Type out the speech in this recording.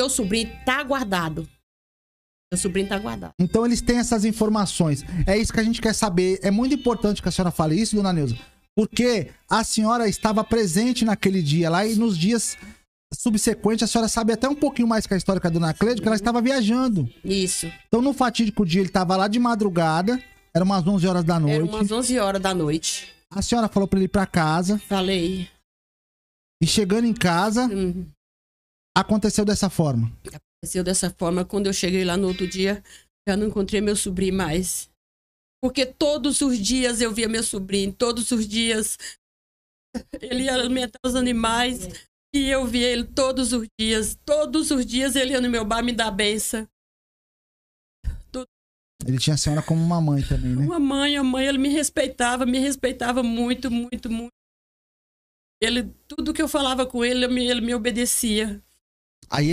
teu sobrinho tá guardado. Meu sobrinho tá guardado. Então eles têm essas informações. É isso que a gente quer saber. É muito importante que a senhora fale isso, dona Neuza. Porque a senhora estava presente naquele dia lá e nos dias subsequentes a senhora sabe até um pouquinho mais que a história da dona Cleide, porque ela estava viajando. Isso. Então no fatídico dia ele estava lá de madrugada, eram umas 11 horas da noite. Eram umas 11 horas da noite. A senhora falou para ele ir para casa. Falei. E chegando em casa, uhum aconteceu dessa forma? Aconteceu dessa forma. Quando eu cheguei lá no outro dia, já não encontrei meu sobrinho mais. Porque todos os dias eu via meu sobrinho, todos os dias ele ia alimentar os animais e eu via ele todos os dias. Todos os dias ele ia no meu bar me dar benção. Todo... Ele tinha a senhora como uma mãe também, né? Uma mãe, a mãe, ele me respeitava, me respeitava muito, muito, muito. Ele, tudo que eu falava com ele, ele me obedecia.